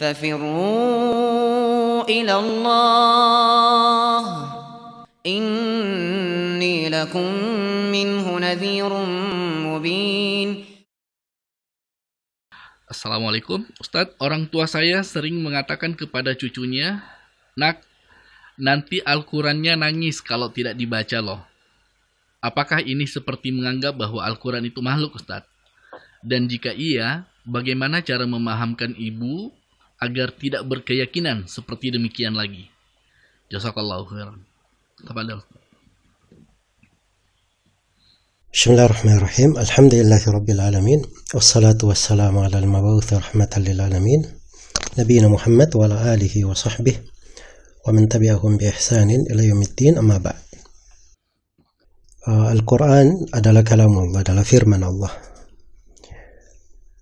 ففروا إلى الله إني لكم منه نذير مبين Assalamualaikum Ustadz, orang tua saya sering mengatakan kepada cucunya Nak, nanti Al-Qurannya nangis kalau tidak dibaca loh Apakah ini seperti menganggap bahwa Al-Quran itu makhluk Ustadz? Dan jika iya, bagaimana cara memahamkan ibu agar tidak berkeyakinan seperti demikian lagi. Jazakallahu khairan. Tafadhal. Bismillahirrahmanirrahim. Alhamdulillahirabbil alamin. Wassalatu wassalamu ala al-mab'uth rahmatan lil alamin. Nabiyina Muhammad wa ala alihi wa sahbihi wa man tabi'ahum bi ihsanin ila yaumiddin amma ba'd. Uh, Al-Quran adalah kalamullah, adalah firman Allah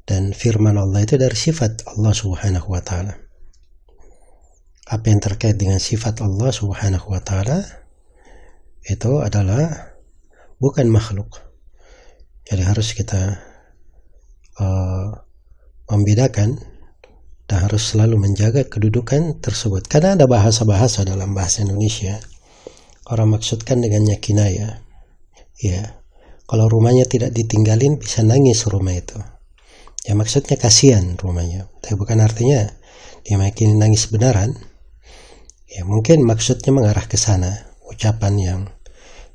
dan firman Allah itu dari sifat Allah Subhanahu wa taala. Apa yang terkait dengan sifat Allah Subhanahu wa taala itu adalah bukan makhluk. Jadi harus kita uh, membedakan dan harus selalu menjaga kedudukan tersebut. Karena ada bahasa-bahasa dalam bahasa Indonesia, orang maksudkan dengannya kinaya. Ya, kalau rumahnya tidak ditinggalin bisa nangis rumah itu ya maksudnya kasihan rumahnya tapi bukan artinya dia makin nangis benaran ya mungkin maksudnya mengarah ke sana ucapan yang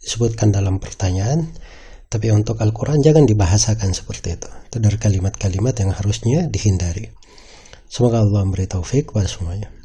disebutkan dalam pertanyaan tapi untuk Al-Quran jangan dibahasakan seperti itu itu dari kalimat-kalimat yang harusnya dihindari semoga Allah memberi taufik kepada semuanya